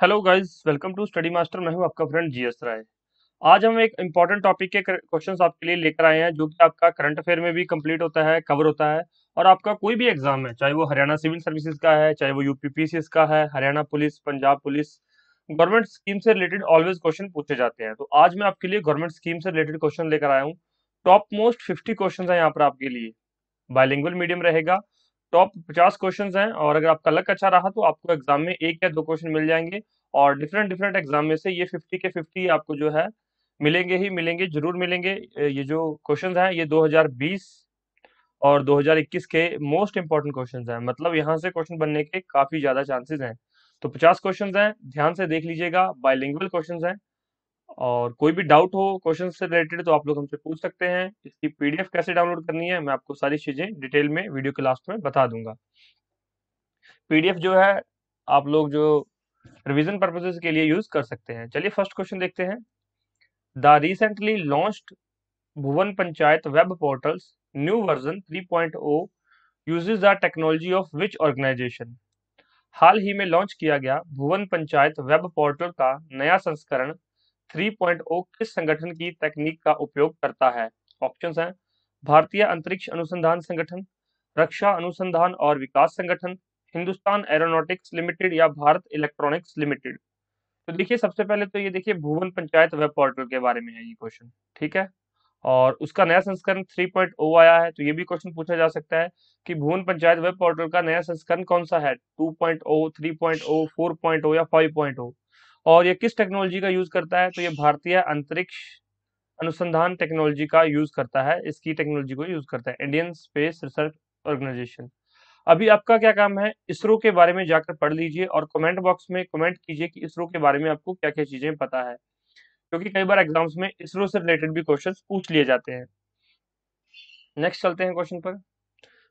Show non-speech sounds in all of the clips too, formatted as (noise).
Hello guys welcome to study master मैं हूं आपका फ्रेंड जीएस राय आज हम एक इम्पॉर्टेंट टॉपिक के क्वेश्चंस आपके लिए लेकर आए हैं जो कि आपका करंट अफेयर में भी कंप्लीट होता है कवर होता है और आपका कोई भी एग्जाम है चाहे वो हरियाणा सिविल सर्विसेज का है चाहे वो यूपीपीसीएस का है Haryana police Punjab police government scheme से रिलेटेड ऑलवेज क्वेश्चन पूछे जाते हैं तो आज मैं आपके लिए गवर्नमेंट स्कीम से रिलेटेड क्वेश्चन लेकर आया हूँ टॉप मोस्ट फिफ्टी क्वेश्चन है यहाँ पर आपके लिए बायलिंगुअल मीडियम रहेगा टॉप पचास क्वेश्चन हैं और अगर आपका लक अच्छा रहा तो आपको एग्जाम में एक या दो क्वेश्चन मिल जाएंगे और डिफरेंट डिफरेंट एग्जाम में से ये फिफ्टी के फिफ्टी आपको जो है मिलेंगे ही मिलेंगे जरूर मिलेंगे ये जो क्वेश्चन हैं ये 2020 और 2021 के मोस्ट इंपॉर्टेंट क्वेश्चन हैं मतलब यहाँ से क्वेश्चन बनने के काफी ज्यादा चांसेस हैं तो 50 क्वेश्चन हैं ध्यान से देख लीजिएगा बायलिंगुअल क्वेश्चन हैं और कोई भी डाउट हो क्वेश्चन से रिलेटेड तो आप लोग हमसे पूछ सकते हैं इसकी पीडीएफ कैसे डाउनलोड करनी है मैं आपको सारी चीज़ें डिटेल में वीडियो के लास्ट में बता दूंगा पीडीएफ जो है आप लोग जो रिविजन पर्पजेज के लिए यूज़ कर सकते हैं चलिए फर्स्ट क्वेश्चन देखते हैं the recently launched Bhuvan panchayat web portals new version 3.0 uses the technology of which organisation हाल ही में लॉन्च किया गया भुवन पंचायत वेब पोर्टल का नया संस्करण 3.0 किस संगठन की तकनीक का उपयोग करता है ऑप्शंस हैं भारतीय अंतरिक्ष अनुसंधान संगठन रक्षा अनुसंधान और विकास संगठन हिंदुस्तान एरोनॉटिक्स लिमिटेड या भारत इलेक्ट्रॉनिक्स लिमिटेड तो देखिए सबसे पहले तो ये देखिए भुवन पंचायत वेब पोर्टल के बारे में है ये क्वेश्चन ठीक है और उसका नया संस्करण 3.0 आया है तो ये भी क्वेश्चन पूछा जा सकता है कि भुवन पंचायत वेब पोर्टल का नया संस्करण कौन सा है 2.0, 3.0, 4.0 या 5.0 और ये किस टेक्नोलॉजी का यूज़ करता है तो ये भारतीय अंतरिक्ष अनुसंधान टेक्नोलॉजी का यूज़ करता है इसकी टेक्नोलॉजी को यूज़ करता है इंडियन स्पेस रिसर्च ऑर्गेनाइजेशन अभी आपका क्या काम है इसरो के बारे में जाकर पढ़ लीजिए और कमेंट बॉक्स में कमेंट कीजिए कि इसरो के बारे में आपको क्या क्या चीज़ें पता है क्योंकि कई बार एग्जाम्स में इसरो से रिलेटेड भी क्वेश्चन पूछ लिए जाते हैं नेक्स्ट चलते हैं क्वेश्चन पर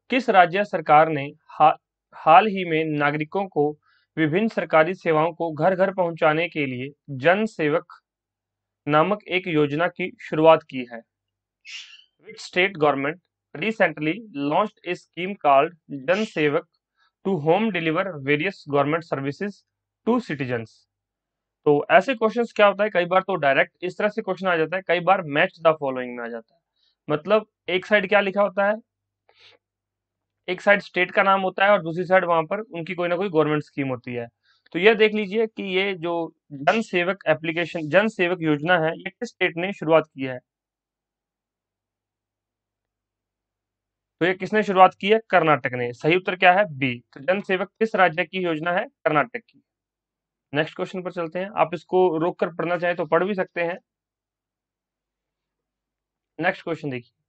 किस राज्य सरकार ने हा, हाल ही में नागरिकों को विभिन्न सरकारी सेवाओं को घर घर पहुंचाने के लिए जन सेवक नामक एक योजना की शुरुआत की है which state government recently launch a scheme called Jan Sevak to home deliver various government services to तो ऐसे क्वेश्चंस क्या होता है कई बार तो डायरेक्ट इस तरह से क्वेश्चन आ जाता है कई बार मैच द फॉलोइंग में आ जाता है मतलब एक साइड क्या लिखा होता है एक साइड स्टेट का नाम होता है और दूसरी साइड वहां पर उनकी कोई ना कोई गवर्नमेंट स्कीम होती है तो यह देख लीजिए कि ये जो जन सेवक एप्लीकेशन जन सेवक योजना है ये किस स्टेट ने शुरुआत की है तो ये किसने शुरुआत की है कर्नाटक ने सही उत्तर क्या है बी तो जन सेवक किस राज्य की योजना है कर्नाटक की नेक्स्ट क्वेश्चन पर चलते हैं आप इसको रोक कर पढ़ना चाहें तो पढ़ भी सकते हैं नेक्स्ट क्वेश्चन देखिए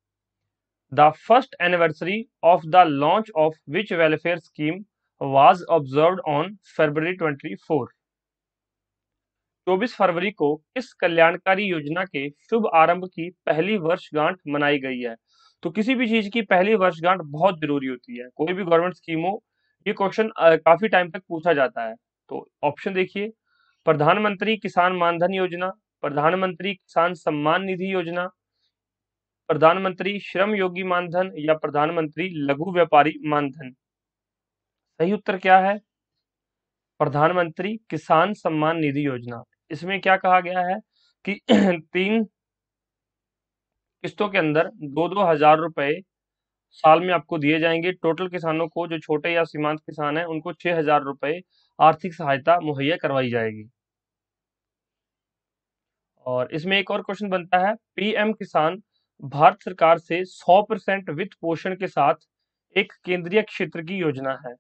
first anniversary of the launch of which welfare scheme was observe on February twenty four चौबीस फरवरी को किस कल्याणकारी योजना के शुभ आरंभ की पहली वर्षगांठ मनाई गई है तो किसी भी चीज की पहली वर्षगांठ बहुत जरूरी होती है कोई भी गवर्नमेंट स्कीम हो ये क्वेश्चन काफी टाइम तक पूछा जाता है तो ऑप्शन देखिए प्रधानमंत्री किसान मानधन योजना प्रधानमंत्री किसान सम्मान निधि योजना प्रधानमंत्री श्रम योगी मानधन या प्रधानमंत्री लघु व्यापारी मानधन सही उत्तर क्या है प्रधानमंत्री किसान सम्मान निधि योजना इसमें क्या कहा गया है कि (clears throat) तीन किस्तों के अंदर दो दो हजार रुपए साल में आपको दिए जाएंगे टोटल किसानों को जो छोटे या सीमांत किसान हैं उनको छह हजार रुपए आर्थिक सहायता मुहैया करवाई जाएगी और इसमें एक और क्वेश्चन बनता है पीएम किसान भारत सरकार से 100 परसेंट वित्त पोषण के साथ एक केंद्रीय क्षेत्र की योजना है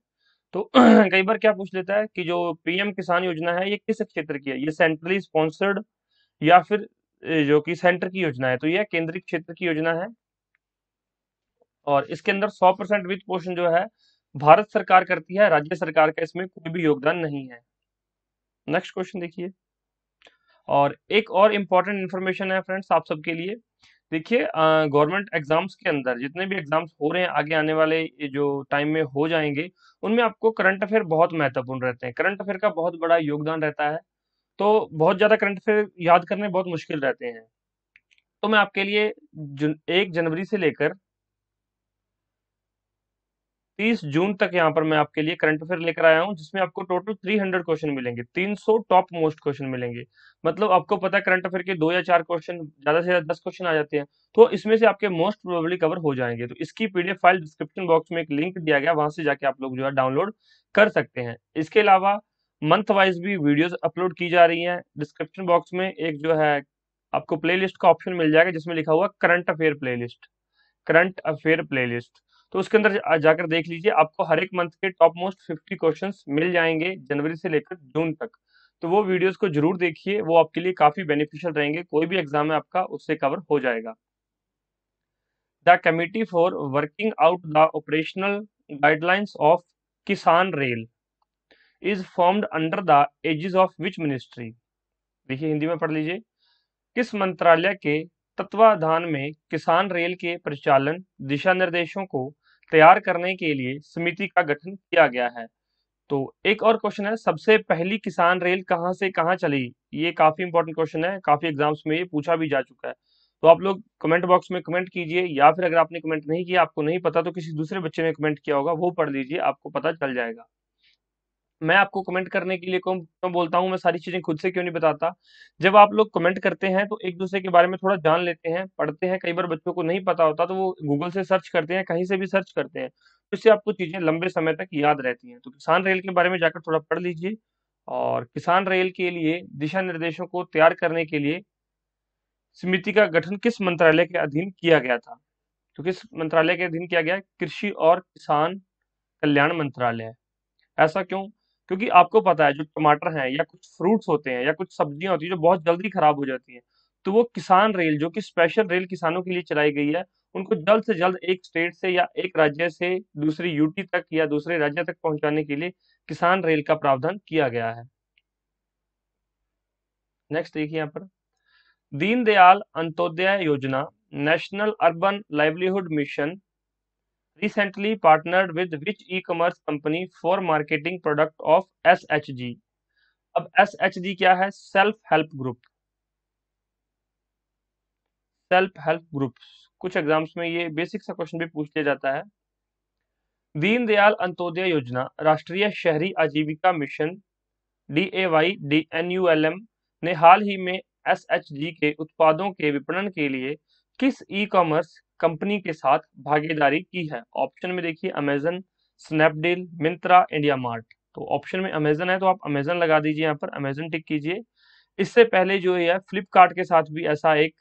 तो (clears throat) कई बार क्या पूछ लेता है कि जो पीएम किसान योजना है ये किस क्षेत्र की है ये सेंट्रली स्पॉन्सर्ड या फिर जो कि सेंटर की योजना है तो यह केंद्रीय क्षेत्र की योजना है और इसके अंदर 100 परसेंट वित्त पोषण जो है भारत सरकार करती है राज्य सरकार का इसमें कोई भी योगदान नहीं है नेक्स्ट क्वेश्चन देखिए और एक और इंपॉर्टेंट इंफॉर्मेशन है फ्रेंड्स आप सबके लिए देखिए गवर्नमेंट एग्जाम्स के अंदर जितने भी एग्जाम्स हो रहे हैं आगे आने वाले जो टाइम में हो जाएंगे उनमें आपको करंट अफेयर बहुत महत्वपूर्ण रहते हैं करंट अफेयर का बहुत बड़ा योगदान रहता है तो बहुत ज़्यादा करंट अफेयर याद करने बहुत मुश्किल रहते हैं तो मैं आपके लिए एक जनवरी से लेकर तीस जून तक यहाँ पर मैं आपके लिए करंट अफेयर लेकर आया हूँ जिसमें आपको टोटल थ्री हंड्रेड क्वेश्चन मिलेंगे तीन सौ टॉप मोस्ट क्वेश्चन मिलेंगे मतलब आपको पता है करंट अफेयर के दो या चार क्वेश्चन ज्यादा से ज्यादा दस क्वेश्चन आ जाते हैं तो इसमें से आपके मोस्ट प्रोबेबली कवर हो जाएंगे तो इसकी पीडीएफ फाइल डिस्क्रिप्शन बॉक्स में एक लिंक दिया गया वहां से जाके आप लोग जो है डाउनलोड कर सकते हैं इसके अलावा मंथ वाइज भी वीडियोज अपलोड की जा रही है डिस्क्रिप्शन बॉक्स में एक जो है आपको प्ले का ऑप्शन मिल जाएगा जिसमें लिखा हुआ current affair playlist current affair playlist तो उसके अंदर जाकर देख लीजिए आपको हर एक मंथ के टॉप मोस्ट फिफ्टी क्वेश्चन मिल जाएंगे जनवरी से लेकर जून तक तो वो वीडियोस को जरूर देखिए वो आपके लिए काफी बेनिफिशियल रहेंगे कोई भी एग्जाम है आपका उससे कवर हो जाएगा the committee for working out the operational guidelines of Kisan rail is formed under the aegis of which ministry देखिए हिंदी में पढ़ लीजिए किस मंत्रालय के तत्वाधान में किसान रेल के परिचालन दिशा निर्देशों को तैयार करने के लिए समिति का गठन किया गया है तो एक और क्वेश्चन है सबसे पहली किसान रेल कहाँ से कहाँ चली ये काफी इंपॉर्टेंट क्वेश्चन है काफी एग्जाम्स में ये पूछा भी जा चुका है तो आप लोग कमेंट बॉक्स में कमेंट कीजिए या फिर अगर आपने कमेंट नहीं किया आपको नहीं पता तो किसी दूसरे बच्चे ने कमेंट किया होगा वो पढ़ लीजिए आपको पता चल जाएगा मैं आपको कमेंट करने के लिए क्यों बोलता हूँ मैं सारी चीजें खुद से क्यों नहीं बताता जब आप लोग कमेंट करते हैं तो एक दूसरे के बारे में थोड़ा जान लेते हैं पढ़ते हैं कई बार बच्चों को नहीं पता होता तो वो गूगल से सर्च करते हैं कहीं से भी सर्च करते हैं तो इससे आपको चीजें लंबे समय तक याद रहती हैं तो किसान रेल के बारे में जाकर थोड़ा पढ़ लीजिए और किसान रेल के लिए दिशा निर्देशों को तैयार करने के लिए समिति का गठन किस मंत्रालय के अधीन किया गया था तो किस मंत्रालय के अधीन किया गया कृषि और किसान कल्याण मंत्रालय ऐसा क्यों क्योंकि आपको पता है जो टमाटर हैं या कुछ फ्रूट्स होते हैं या कुछ सब्जियां होती हैं जो बहुत जल्दी खराब हो जाती हैं तो वो किसान रेल जो कि स्पेशल रेल किसानों के लिए चलाई गई है उनको जल्द से जल्द एक स्टेट से या एक राज्य से दूसरी यूटी तक या दूसरे राज्य तक पहुंचाने के लिए किसान रेल का प्रावधान किया गया है नेक्स्ट देखिए यहाँ पर Deendayal Antyodaya Yojana national urban livelihood mission recently partnered with which e-commerce company for marketing product of SHG? अब एस एच डी क्या है self help group self help group कुछ एग्जाम्स में ये बेसिक सा क्वेश्चन भी पूछ लिया जाता है दीनदयाल अंत्योदय योजना Rashtriya Shahari Ajeevika mission D A Y D N U L M ने हाल ही में एस एच डी के उत्पादों के विपणन के लिए किस ई कॉमर्स कंपनी के साथ भागीदारी की है ऑप्शन में देखिए Amazon Snapdeal Myntra India Mart तो ऑप्शन में अमेजन है तो आप अमेजन लगा दीजिए यहाँ पर अमेजन टिक कीजिए इससे पहले जो है फ्लिपकार्ट के साथ भी ऐसा एक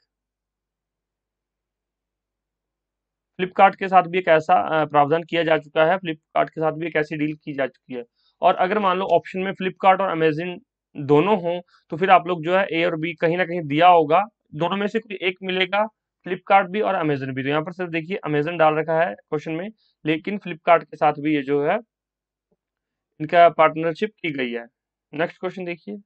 फ्लिपकार्ट के साथ भी एक ऐसा प्रावधान किया जा चुका है फ्लिपकार्ट के साथ भी एक ऐसी डील की जा चुकी है और अगर मान लो ऑप्शन में फ्लिपकार्ट और अमेजन दोनों हो तो फिर आप लोग जो है ए और बी कहीं ना कहीं दिया होगा दोनों में से कोई एक मिलेगा फ्लिपकार्ट भी और अमेजन भी तो यहाँ पर सर देखिए अमेजन डाल रखा है क्वेश्चन में लेकिन फ्लिपकार्ट के साथ भी ये जो है इनका पार्टनरशिप की गई है नेक्स्ट क्वेश्चन देखिए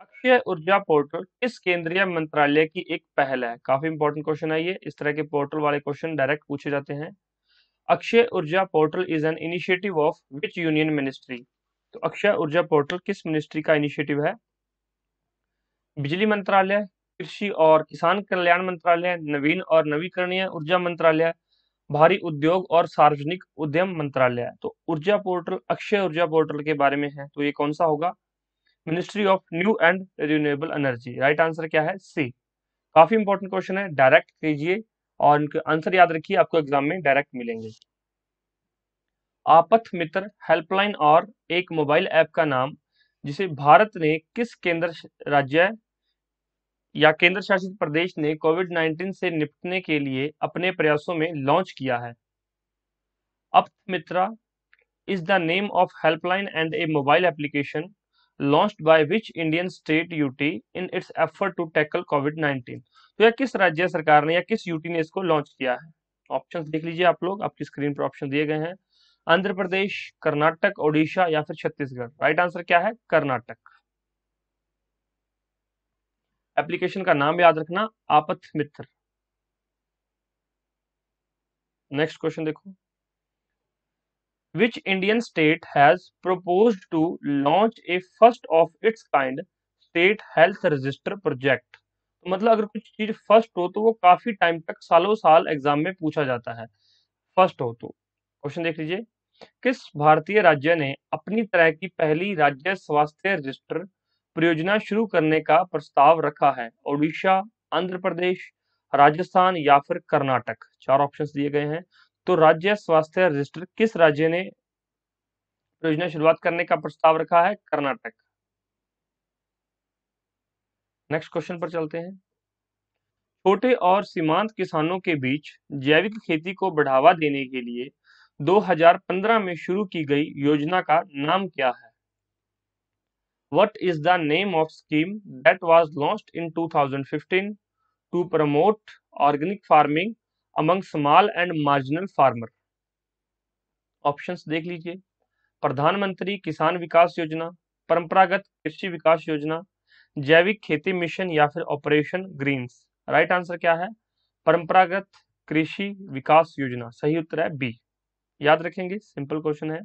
अक्षय ऊर्जा पोर्टल किस केंद्रीय मंत्रालय की एक पहल है काफी इंपॉर्टेंट क्वेश्चन है ये इस तरह के पोर्टल वाले क्वेश्चन डायरेक्ट पूछे जाते हैं Akshay Urja portal is an initiative of which union ministry तो अक्षय ऊर्जा पोर्टल किस मिनिस्ट्री का इनिशिएटिव है बिजली मंत्रालय कृषि और किसान कल्याण मंत्रालय नवीन और नवीकरणीय ऊर्जा मंत्रालय भारी उद्योग और सार्वजनिक उद्यम मंत्रालय तो ऊर्जा पोर्टल अक्षय ऊर्जा पोर्टल के बारे में है तो ये कौन सा होगा ministry of new and renewable energy right answer क्या है सी काफी इंपॉर्टेंट क्वेश्चन है डायरेक्ट कीजिए और इनके आंसर याद रखिए आपको एग्जाम में डायरेक्ट मिलेंगे आपथ मित्र हेल्पलाइन और एक मोबाइल ऐप का नाम जिसे भारत ने किस केंद्र राज्य या केंद्र शासित प्रदेश ने कोविड 19 से निपटने के लिए अपने प्रयासों में लॉन्च किया है Aap Mitra is the name of helpline and a mobile application launch by which Indian state UT in its effort to tackle COVID 19 तो यह किस राज्य सरकार ने या किस यूटी ने इसको लॉन्च किया है ऑप्शंस देख लीजिए आप लोग आपकी स्क्रीन पर ऑप्शन दिए गए हैं आंध्र प्रदेश कर्नाटक ओडिशा या फिर छत्तीसगढ़ राइट आंसर क्या है कर्नाटक एप्लीकेशन का नाम याद रखना आपथ मित्र नेक्स्ट क्वेश्चन देखो which Indian state has propose to launch a first of its kind state health register project तो मतलब अगर कुछ चीज फर्स्ट हो तो वो काफी टाइम तक सालों साल एग्जाम में पूछा जाता है फर्स्ट हो तो क्वेश्चन देख लीजिए किस भारतीय राज्य ने अपनी तरह की पहली राज्य स्वास्थ्य रजिस्टर परियोजना शुरू करने का प्रस्ताव रखा है ओडिशा आंध्र प्रदेश राजस्थान या फिर कर्नाटक चार ऑप्शन दिए गए हैं तो राज्य स्वास्थ्य रजिस्टर किस राज्य ने परियोजना शुरुआत करने का प्रस्ताव रखा है कर्नाटक नेक्स्ट क्वेश्चन पर चलते हैं छोटे और सीमांत किसानों के बीच जैविक खेती को बढ़ावा देने के लिए 2015 में शुरू की गई योजना का नाम क्या है What is the name of scheme that was launched in 2015 to promote organic farming among small and marginal farmer? Options देख लीजिए प्रधानमंत्री किसान विकास योजना परंपरागत कृषि विकास योजना जैविक खेती मिशन या फिर ऑपरेशन ग्रीन्स राइट आंसर क्या है परंपरागत कृषि विकास योजना सही उत्तर है बी याद रखेंगे सिंपल क्वेश्चन है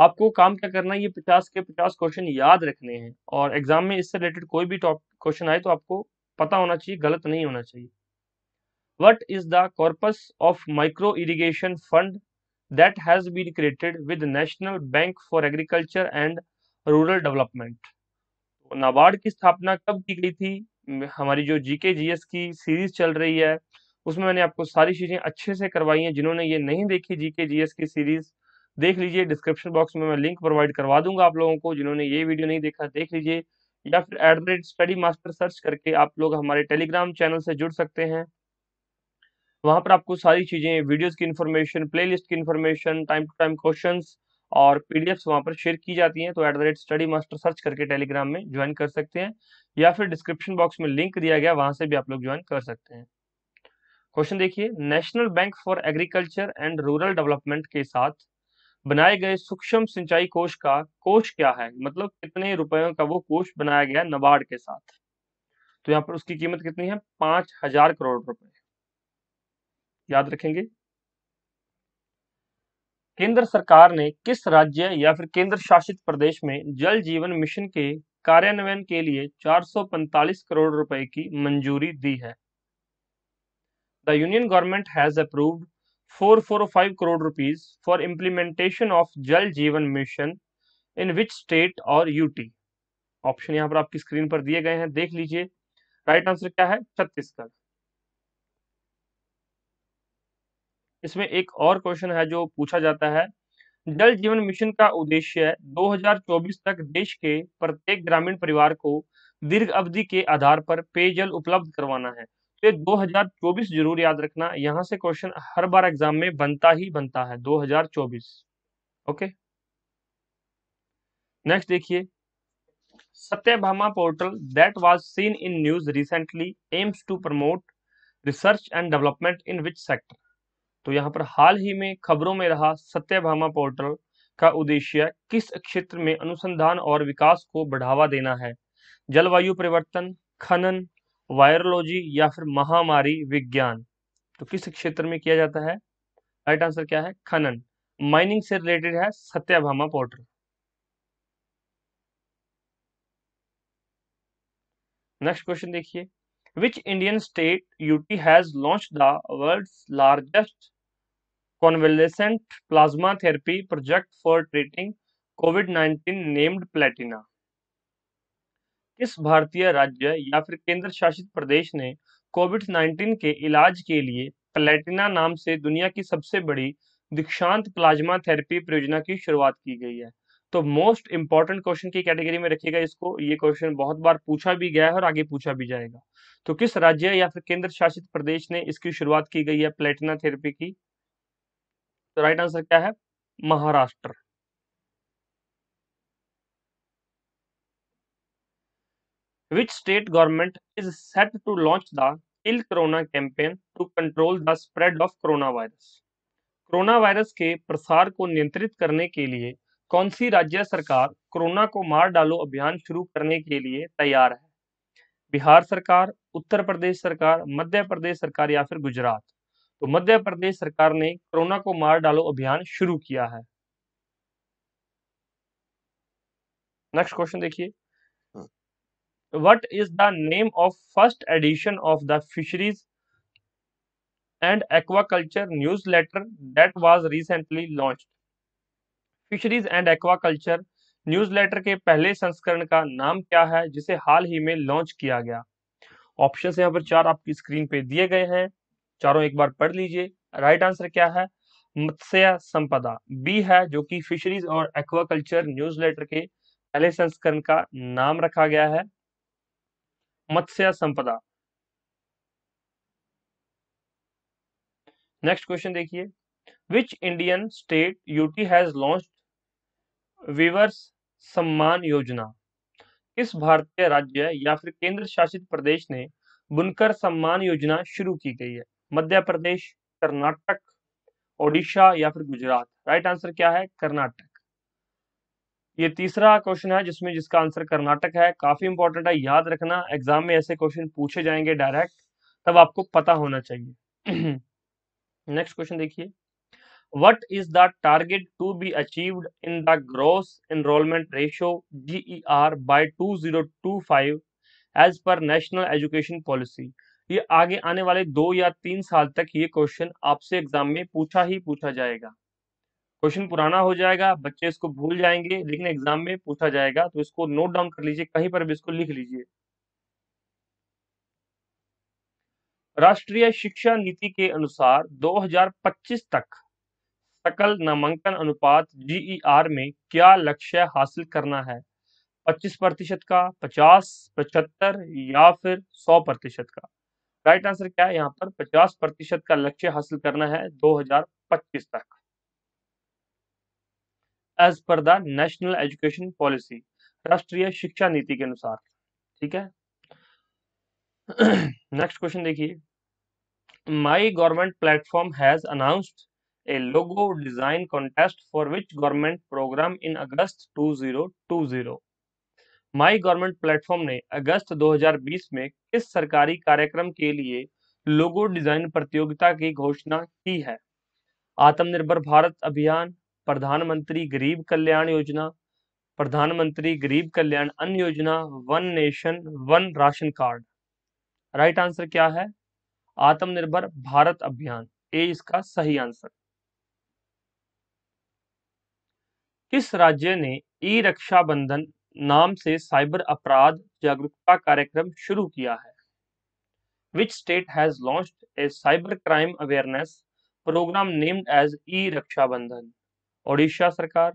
आपको काम क्या करना है ये पचास के पचास क्वेश्चन याद रखने हैं और एग्जाम में इससे रिलेटेड कोई भी टॉप क्वेश्चन आए तो आपको पता होना चाहिए गलत नहीं होना चाहिए what is the corpus of micro irrigation fund that has been created with national bank for agriculture and rural development NABARD की स्थापना कब की गई थी हमारी जो जीके जीएस की सीरीज चल रही है उसमें मैंने आपको सारी चीजें अच्छे से करवाई हैं जिन्होंने ये नहीं देखी जीके जीएस की सीरीज देख लीजिए डिस्क्रिप्शन बॉक्स में मैं लिंक प्रोवाइड करवा दूंगा आप लोगों को जिन्होंने ये वीडियो नहीं देखा देख लीजिए या फिर at the rate study master search करके आप लोग हमारे टेलीग्राम चैनल से जुड़ सकते हैं वहाँ पर आपको सारी चीज़ें वीडियोस की इन्फॉर्मेशन प्लेलिस्ट की information time to time question और पीडीएफ्स वहां पर शेयर की जाती हैं तो at the rate study master search करके टेलीग्राम में ज्वाइन कर सकते हैं या फिर डिस्क्रिप्शन बॉक्स में लिंक दिया गया वहां से भी आप लोग ज्वाइन कर सकते हैं क्वेश्चन देखिए national bank for agriculture and rural development के साथ बनाए गए सूक्ष्म सिंचाई कोष का कोष क्या है मतलब कितने रुपयों का वो कोष बनाया गया नबार्ड के साथ तो यहाँ पर उसकी कीमत कितनी है पांच हजार करोड़ रुपए याद रखेंगे केंद्र सरकार ने किस राज्य या फिर केंद्र शासित प्रदेश में जल जीवन मिशन के कार्यान्वयन के लिए 445 करोड़ रुपए की मंजूरी दी है the union government has approved 445 crore rupees for implementation of Jal Jeevan Mission in which state or UT? Option यहाँ पर आपकी स्क्रीन पर दिए गए हैं देख लीजिए राइट आंसर क्या है छत्तीसगढ़ इसमें एक और क्वेश्चन है जो पूछा जाता है जल जीवन मिशन का उद्देश्य 2024 तक देश के प्रत्येक ग्रामीण परिवार को दीर्घ अवधि के आधार पर पेयजल उपलब्ध करवाना है तो 2024 जरूर याद रखना यहाँ से क्वेश्चन हर बार एग्जाम में बनता ही बनता है 2024 ओके नेक्स्ट देखिए Satyabhama portal that was seen in news recently aims to promote research and development in which sector तो यहाँ पर हाल ही में खबरों में रहा सत्यभामा पोर्टल का उद्देश्य किस क्षेत्र में अनुसंधान और विकास को बढ़ावा देना है जलवायु परिवर्तन खनन वायरोलॉजी या फिर महामारी विज्ञान तो किस क्षेत्र में किया जाता है राइट आंसर क्या है खनन माइनिंग से रिलेटेड है सत्याभामा पोर्टल नेक्स्ट क्वेश्चन देखिए which Indian state UT has launch the world largest convalescent plasma therapy project for treating COVID 19 named Platina किस भारतीय राज्य या फिर केंद्र शासित प्रदेश ने कोविड 19 के इलाज के लिए प्लेटिना नाम से दुनिया की सबसे बड़ी दीक्षांत प्लाज्मा थेरेपी परियोजना की शुरुआत की गई है तो मोस्ट इंपॉर्टेंट क्वेश्चन की कैटेगरी में रखिएगा इसको ये क्वेश्चन बहुत बार पूछा भी गया है और आगे पूछा भी जाएगा तो किस राज्य या फिर केंद्र शासित प्रदेश ने इसकी शुरुआत की गई है प्लेटिना थेरेपी की तो राइट आंसर क्या है Maharashtra Which state government is set to launch the Kill Corona campaign to control the spread of coronavirus? Coronavirus के प्रसार को नियंत्रित करने के लिए कौन सी राज्य सरकार कोरोना को मार डालो अभियान शुरू करने के लिए तैयार है बिहार सरकार उत्तर प्रदेश सरकार मध्य प्रदेश सरकार या फिर गुजरात तो मध्य प्रदेश सरकार ने कोरोना को मार डालो अभियान शुरू किया है नेक्स्ट क्वेश्चन देखिए what is the name of first edition of the fisheries and aquaculture newsletter that was recently launched fisheries and aquaculture letter के पहले संस्करण का नाम क्या है जिसे हाल ही में लॉन्च किया गया ऑप्शन यहाँ पर चार आपकी स्क्रीन पे दिए गए हैं चारों एक बार पढ़ लीजिए राइट आंसर क्या है मत्स्य संपदा बी है जो कि फिशरीज और एक्वाकल्चर न्यूज़लेटर के पहले संस्करण का नाम रखा गया है मत्स्य संपदा नेक्स्ट क्वेश्चन देखिए which Indian state UT has launch weavers Samman Yojana किस भारतीय राज्य या फिर केंद्र शासित प्रदेश ने बुनकर सम्मान योजना शुरू की गई है मध्य प्रदेश कर्नाटक ओडिशा या फिर गुजरात राइट आंसर क्या है कर्नाटक ये तीसरा क्वेश्चन है जिसमें जिसका आंसर कर्नाटक है काफी इंपॉर्टेंट है याद रखना एग्जाम में ऐसे क्वेश्चन पूछे जाएंगे डायरेक्ट तब आपको पता होना चाहिए नेक्स्ट (clears throat) क्वेश्चन देखिए what is the target to be achieved in the gross enrolment ratio G R by two zero two five as per national education policy ये आगे आने वाले दो या तीन साल तक ये क्वेश्चन आपसे एग्जाम में पूछा ही पूछा जाएगा क्वेश्चन पुराना हो जाएगा बच्चे इसको भूल जाएंगे लेकिन एग्जाम में पूछा जाएगा तो इसको नोट डाउन कर लीजिए कहीं पर भी इसको लिख लीजिए राष्ट्रीय शिक्षा नीति के अनुसार 2025 तक सकल नामांकन अनुपात जीईआर e में क्या लक्ष्य हासिल करना है 25 प्रतिशत का 50 पचहत्तर या फिर 100 प्रतिशत का राइट आंसर क्या है यहाँ पर 50 प्रतिशत का लक्ष्य हासिल करना है 2025 तक as per the national education policy राष्ट्रीय शिक्षा नीति के अनुसार ठीक है नेक्स्ट (clears throat) क्वेश्चन देखिए my government platform has announced a logo design contest for which government program in august 2020 my government platform ने अगस्त 2020 में किस सरकारी कार्यक्रम के लिए लोगो डिजाइन प्रतियोगिता की घोषणा की है आत्मनिर्भर भारत अभियान प्रधानमंत्री गरीब कल्याण योजना प्रधानमंत्री गरीब Kalyan Anna Yojana one nation one ration card right answer क्या है आत्मनिर्भर भारत अभियान ए इसका सही आंसर किस राज्य ने ई रक्षा बंधन नाम से साइबर अपराध जागरूकता कार्यक्रम शुरू किया है which state has launch a cyber crime awareness programme named as E Rakshabandhan Odisha सरकार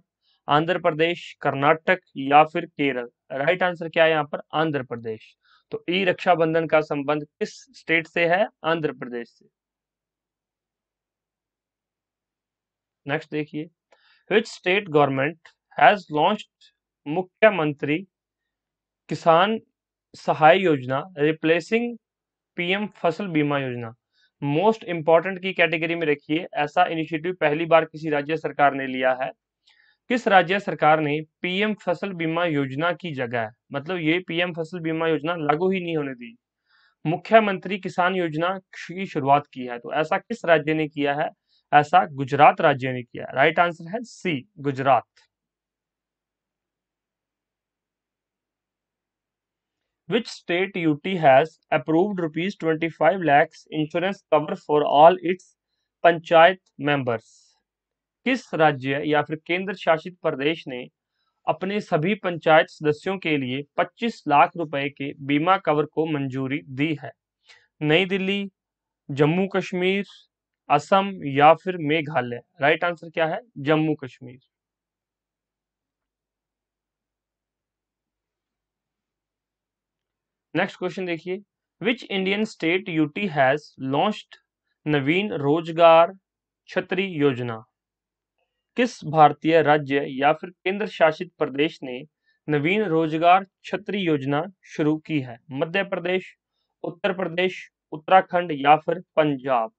आंध्र प्रदेश कर्नाटक या फिर केरल राइट आंसर क्या है यहाँ पर आंध्र प्रदेश तो ई रक्षाबंधन का संबंध किस स्टेट से है आंध्र प्रदेश से नेक्स्ट देखिए which state government has launch Mukhyamantri Kisan सहाय योजना रिप्लेसिंग पीएम फसल बीमा योजना मोस्ट इंपॉर्टेंट की कैटेगरी में रखिए ऐसा इनिशिएटिव पहली बार किसी राज्य सरकार ने लिया है किस राज्य सरकार ने पीएम फसल बीमा योजना की जगह मतलब ये पीएम फसल बीमा योजना लागू ही नहीं होने दी मुख्यमंत्री किसान योजना की शुरुआत की है तो ऐसा किस राज्य ने किया है ऐसा गुजरात राज्य ने किया राइट आंसर है C Gujarat Which state UT has approved rupees 25 lakhs insurance cover for all its panchayat members किस राज्य या फिर केंद्र शासित प्रदेश ने अपने सभी पंचायत सदस्यों के लिए 25 लाख रुपए के बीमा कवर को मंजूरी दी है नई दिल्ली जम्मू कश्मीर असम या फिर मेघालय राइट आंसर क्या है जम्मू कश्मीर नेक्स्ट क्वेश्चन देखिए which Indian state UT has launched Naveen Rozgar Chhatri योजना किस भारतीय राज्य या फिर केंद्र शासित प्रदेश ने नवीन रोजगार छतरी योजना शुरू की है मध्य प्रदेश उत्तर प्रदेश उत्तराखंड या फिर पंजाब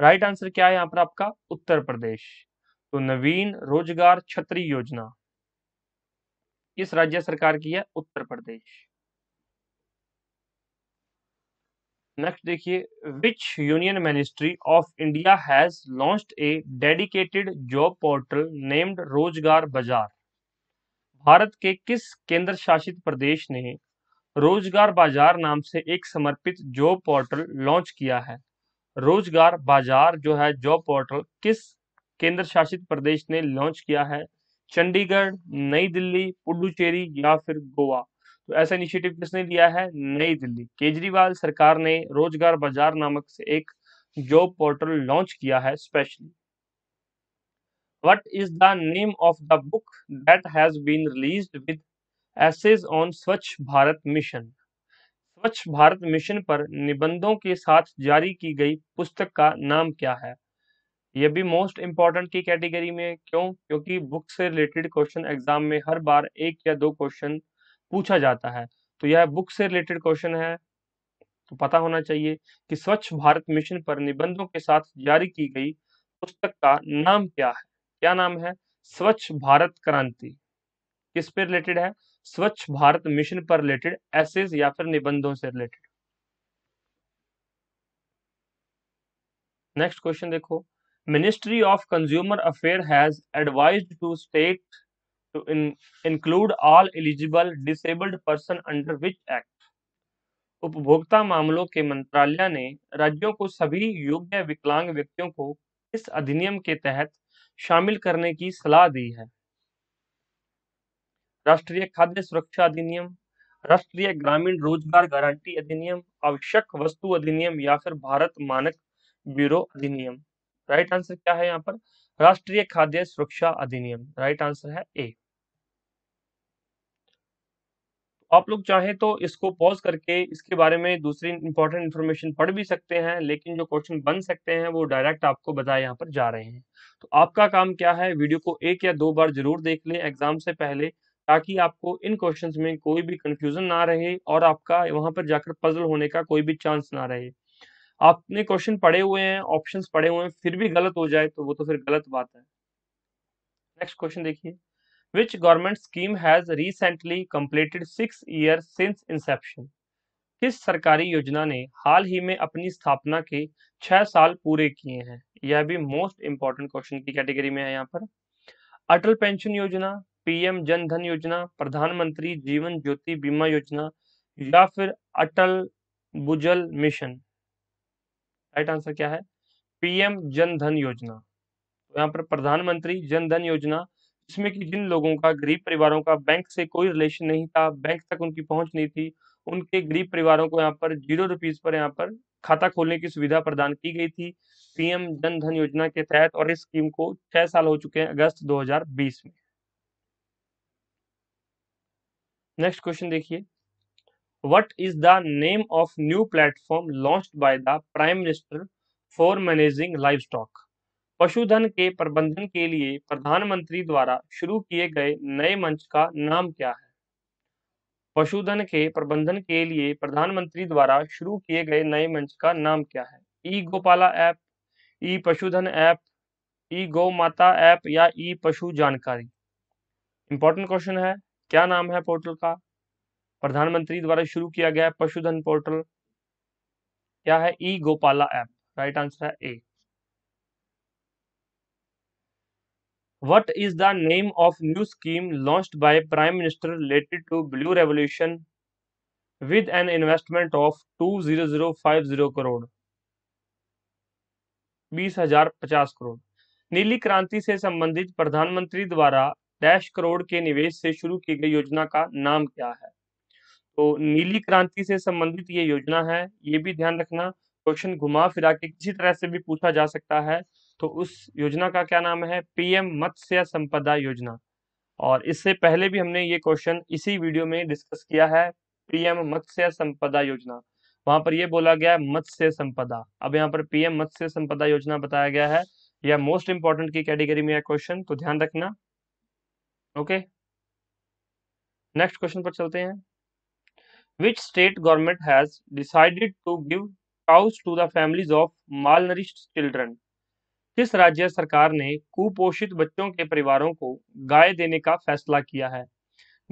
राइट आंसर क्या है यहाँ पर आपका उत्तर प्रदेश तो नवीन रोजगार छतरी योजना किस राज्य सरकार की है उत्तर प्रदेश नेक्स्ट देखिए which union ministry of India has launched a dedicated job portal named Rozgar Bazaar Bharat के किस केंद्र शासित प्रदेश ने रोजगार बाजार नाम से एक समर्पित जॉब पोर्टल लॉन्च किया है रोजगार बाजार जो है जॉब पोर्टल किस केंद्र शासित प्रदेश ने लॉन्च किया है चंडीगढ़ नई दिल्ली पुडुचेरी या फिर गोवा तो ऐसा इनिशिएटिव किसने लिया है नई दिल्ली केजरीवाल सरकार ने रोजगार बाजार नामक से एक जॉब पोर्टल लॉन्च किया है specially what is the name of the book that has been release with essays on Swachh Bharat mission स्वच्छ भारत मिशन पर निबंधों के साथ जारी की गई पुस्तक का नाम क्या है यह भी मोस्ट इम्पॉर्टेंट की कैटेगरी में क्यों क्योंकि बुक से रिलेटेड क्वेश्चन एग्जाम में हर बार एक या दो क्वेश्चन पूछा जाता है तो यह बुक से रिलेटेड क्वेश्चन है तो पता होना चाहिए कि स्वच्छ भारत मिशन पर निबंधों के साथ जारी की गई पुस्तक का नाम क्या है क्या नाम है स्वच्छ भारत क्रांति किस पे रिलेटेड है स्वच्छ भारत मिशन पर रिलेटेड एसेज या फिर निबंधों से रिलेटेड नेक्स्ट क्वेश्चन देखो ministry of consumer affair has advised to state to in, include all eligible disabled person under which act उपभोक्ता मामलों के मंत्रालय ने राज्यों को सभी योग्य विकलांग व्यक्तियों को इस अधिनियम के तहत शामिल करने की सलाह दी है राष्ट्रीय खाद्य सुरक्षा अधिनियम राष्ट्रीय ग्रामीण रोजगार गारंटी अधिनियम आवश्यक वस्तु अधिनियम या फिर भारत मानक ब्यूरो अधिनियम राइट आंसर क्या है यहाँ पर राष्ट्रीय खाद्य सुरक्षा अधिनियम राइट आंसर है ए आप लोग चाहें तो इसको पॉज करके इसके बारे में दूसरी इंपॉर्टेंट इन्फॉर्मेशन पढ़ भी सकते हैं लेकिन जो क्वेश्चन बन सकते हैं वो डायरेक्ट आपको बताए यहाँ पर जा रहे हैं तो आपका काम क्या है वीडियो को एक या दो बार जरूर देख लें एग्जाम से पहले ताकि आपको इन क्वेश्चंस में कोई भी कंफ्यूजन ना रहे और आपका वहां पर जाकर पजल होने का कोई भी चांस ना रहे आपने क्वेश्चन पढ़े हुए हैं ऑप्शंस पढ़े हुए हैं फिर भी गलत हो जाए तो वो तो फिर गलत बात है नेक्स्ट क्वेश्चन देखिए which government scheme has recently completed six year since inception किस सरकारी योजना ने हाल ही में अपनी स्थापना के छह साल पूरे किए हैं यह भी मोस्ट इंपॉर्टेंट क्वेश्चन की कैटेगरी में है यहाँ पर अटल पेंशन योजना पीएम जन धन योजना प्रधानमंत्री जीवन ज्योति बीमा योजना या फिर अटल भुजल मिशन राइट आंसर क्या है पीएम जन धन योजना तो यहाँ पर प्रधानमंत्री जन धन योजना जिसमें कि जिन लोगों का गरीब परिवारों का बैंक से कोई रिलेशन नहीं था बैंक तक उनकी पहुंच नहीं थी उनके गरीब परिवारों को यहाँ पर जीरो रुपीज पर यहाँ पर खाता खोलने की सुविधा प्रदान की गई थी पीएम जन धन योजना के तहत और इस स्कीम को छह साल हो चुके हैं अगस्त दो में नेक्स्ट क्वेश्चन देखिए What is the name of new platform launched by the Prime Minister for managing livestock? पशुधन के प्रबंधन के लिए प्रधानमंत्री द्वारा शुरू किए गए नए मंच का नाम क्या है पशुधन के प्रबंधन के लिए प्रधानमंत्री द्वारा शुरू किए गए नए मंच का नाम क्या है ई गोपाला ऐप ई पशुधन ऐप ई गो माता ऐप या ई पशु जानकारी इंपॉर्टेंट क्वेश्चन है क्या नाम है पोर्टल का प्रधानमंत्री द्वारा शुरू किया गया पशुधन पोर्टल क्या है E Gopala app right answer है A what is the name of new scheme launch by prime minister related to blue revolution with an investment of two zero zero five zero crore बीस हजार पचास करोड़ नीली क्रांति से संबंधित प्रधानमंत्री द्वारा डैश करोड़ के निवेश से शुरू की गई योजना का नाम क्या है तो नीली क्रांति से संबंधित ये योजना है ये भी ध्यान रखना क्वेश्चन घुमा फिरा के किसी तरह से भी पूछा जा सकता है तो उस योजना का क्या नाम है पीएम मत्स्य संपदा योजना और इससे पहले भी हमने ये क्वेश्चन इसी वीडियो में डिस्कस किया है पीएम मत्स्य संपदा योजना वहां पर यह बोला गया है मत्स्य संपदा अब यहाँ पर पीएम मत्स्य संपदा योजना बताया गया है यह मोस्ट इंपॉर्टेंट की कैटेगरी में है क्वेश्चन तो ध्यान रखना ओके नेक्स्ट क्वेश्चन पर चलते हैं which state government has decided to give cows to the families of malnourished children? किस राज्य सरकार ने कुपोषित बच्चों के परिवारों को गाय देने का फैसला किया है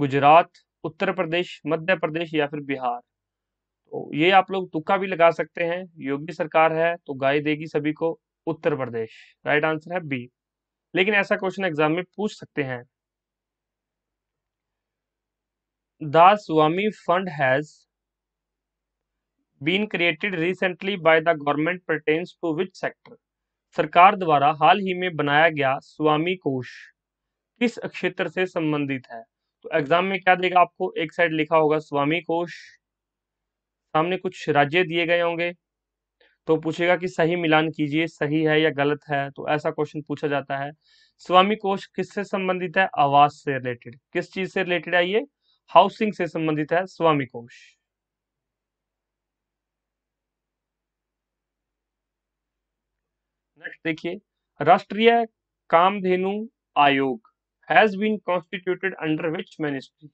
गुजरात उत्तर प्रदेश मध्य प्रदेश या फिर बिहार तो ये आप लोग तुक्का भी लगा सकते हैं योगी सरकार है तो गाय देगी सभी को उत्तर प्रदेश राइट आंसर है बी लेकिन ऐसा क्वेश्चन एग्जाम में पूछ सकते हैं The Swami Fund has been created recently by the government pertains to which sector सरकार द्वारा हाल ही में बनाया गया स्वामी कोष किस क्षेत्र से संबंधित है तो एग्जाम में क्या देगा आपको एक साइड लिखा होगा स्वामी कोष सामने कुछ राज्य दिए गए होंगे तो पूछेगा कि सही मिलान कीजिए सही है या गलत है तो ऐसा क्वेश्चन पूछा जाता है स्वामी कोष किससे संबंधित है आवास से रिलेटेड किस चीज से रिलेटेड है ये हाउसिंग से संबंधित है स्वामी कोश नेक्स्ट देखिए Rashtriya Kamdhenu Aayog has been constituted under which ministry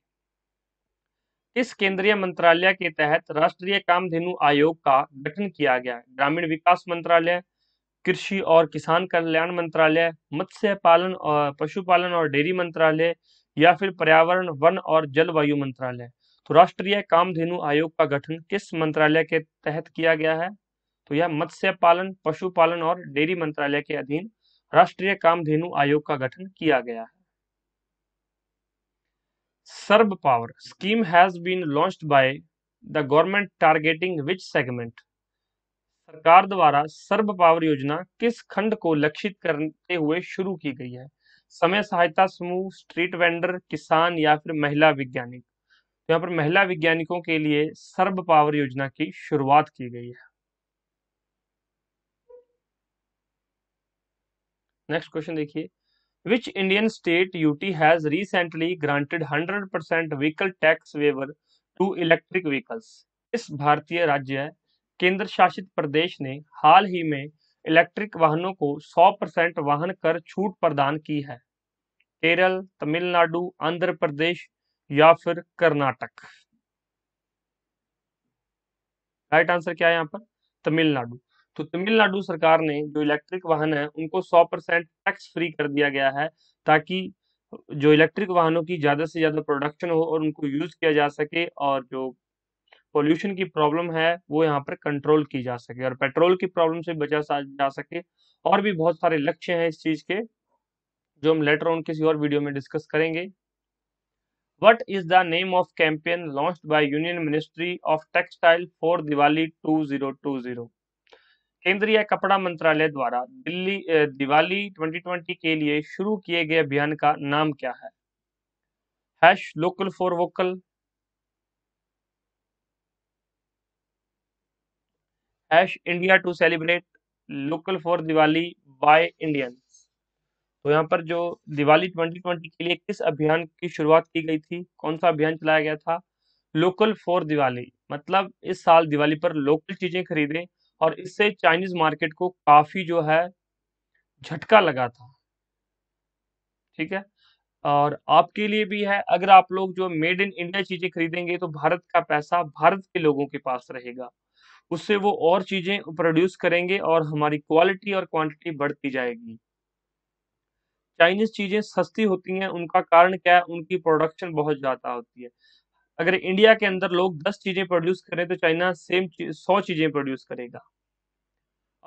इस केंद्रीय मंत्रालय के तहत राष्ट्रीय कामधेनु आयोग का गठन किया गया ग्रामीण विकास मंत्रालय कृषि और किसान कल्याण मंत्रालय मत्स्य पालन और पशुपालन और डेयरी मंत्रालय या फिर पर्यावरण वन और जलवायु मंत्रालय तो राष्ट्रीय कामधेनु आयोग का गठन किस मंत्रालय के तहत किया गया है तो यह मत्स्य पालन पशुपालन और डेयरी मंत्रालय के अधीन राष्ट्रीय कामधेनु आयोग का गठन किया गया है सर्व power scheme has been launched by the government targeting which segment सरकार द्वारा सर्व पावर योजना किस खंड को लक्षित करते हुए शुरू की गई है समय सहायता समूह स्ट्रीट वेंडर किसान या फिर महिला वैज्ञानिक तो यहाँ पर महिला वैज्ञानिकों के लिए सर्व पावर योजना की शुरुआत की गई है नेक्स्ट क्वेश्चन देखिए which Indian state UT has recently granted 100% percent vehicle tax waiver to electric vehicles इस भारतीय राज्य केंद्र शासित प्रदेश ने हाल ही में इलेक्ट्रिक वाहनों को 100 परसेंट वाहन कर छूट प्रदान की है केरल तमिलनाडु आंध्र प्रदेश या फिर कर्नाटक राइट आंसर क्या है यहाँ पर तमिलनाडु तो तमिलनाडु सरकार ने जो इलेक्ट्रिक वाहन है उनको 100 परसेंट टैक्स फ्री कर दिया गया है ताकि जो इलेक्ट्रिक वाहनों की ज़्यादा से ज़्यादा प्रोडक्शन हो और उनको यूज़ किया जा सके और जो पोल्यूशन की प्रॉब्लम है वो यहाँ पर कंट्रोल की जा सके और पेट्रोल की प्रॉब्लम से बचा जा सके और भी बहुत सारे लक्ष्य हैं इस चीज के जो हम लेटर ऑन किसी और वीडियो में डिस्कस करेंगे what is the name of campaign launch by union ministry of textile for Diwali two two zero zero केंद्रीय कपड़ा मंत्रालय द्वारा दिल्ली दिवाली 2020 के लिए शुरू किए गए अभियान का नाम क्या है hash local for vocal hash India to celebrate local for Diwali by Indians तो यहाँ पर जो दिवाली 2020 के लिए किस अभियान की शुरुआत की गई थी कौन सा अभियान चलाया गया था लोकल फॉर दिवाली मतलब इस साल दिवाली पर लोकल चीजें खरीदें और इससे चाइनीज मार्केट को काफी जो है झटका लगा था ठीक है और आपके लिए भी है अगर आप लोग जो मेड इन इंडिया चीजें खरीदेंगे तो भारत का पैसा भारत के लोगों के पास रहेगा उससे वो और चीज़ें प्रोड्यूस करेंगे और हमारी क्वालिटी और क्वांटिटी बढ़ती जाएगी चाइनीज चीज़ें सस्ती होती हैं उनका कारण क्या है उनकी प्रोडक्शन बहुत ज़्यादा होती है अगर इंडिया के अंदर लोग दस चीज़ें प्रोड्यूस करें तो चाइना सेम सौ चीज़ें प्रोड्यूस करेगा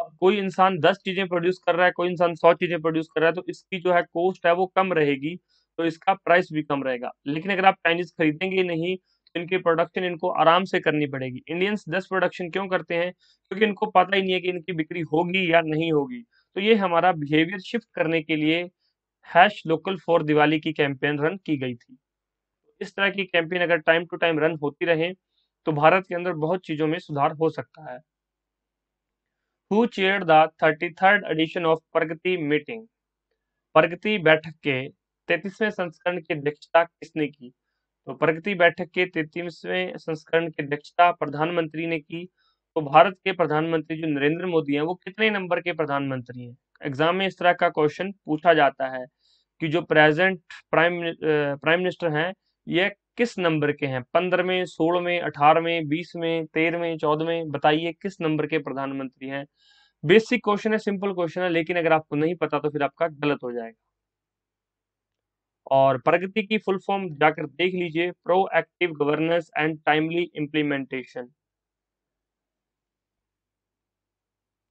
अब कोई इंसान दस चीज़ें प्रोड्यूस कर रहा है कोई इंसान सौ चीज़ें प्रोड्यूस कर रहा है तो इसकी जो है कॉस्ट है वो कम रहेगी तो इसका प्राइस भी कम रहेगा लेकिन अगर आप चाइनीज खरीदेंगे नहीं इनकी प्रोडक्शन इनको आराम से करनी पड़ेगी इंडियंस दस प्रोडक्शन क्यों करते हैं क्योंकि इनको पता ही नहीं है कि इनकी बिक्री होगी या नहीं होगी तो ये हमारा बिहेवियर शिफ्ट करने के लिए हैश लोकल फॉर दिवाली की कैंपेन रन की गई थी इस तरह की कैंपेन अगर टाइम टू टाइम रन होती रहे तो भारत के अंदर बहुत चीजों में सुधार हो सकता है who chair the thirty third edition of Pragati meeting Pragati बैठक के तैतीसवें संस्करण की अध्यक्षता किसने की तो प्रगति बैठक के तैतीसवें संस्करण की अध्यक्षता प्रधानमंत्री ने की तो भारत के प्रधानमंत्री जो नरेंद्र मोदी हैं वो कितने नंबर के प्रधानमंत्री हैं एग्जाम में इस तरह का क्वेश्चन पूछा जाता है कि जो प्रेजेंट प्राइम प्राइम मिनिस्टर हैं ये किस नंबर के हैं पंद्रहवें सोलहवें अठारहवें बीसवें तेरहवें चौदहवें बताइए किस नंबर के प्रधानमंत्री हैं बेसिक क्वेश्चन है सिंपल क्वेश्चन है लेकिन अगर आपको नहीं पता तो फिर आपका गलत हो जाएगा और प्रगति की फुल फॉर्म जाकर देख लीजिए proactive governance and timely implementation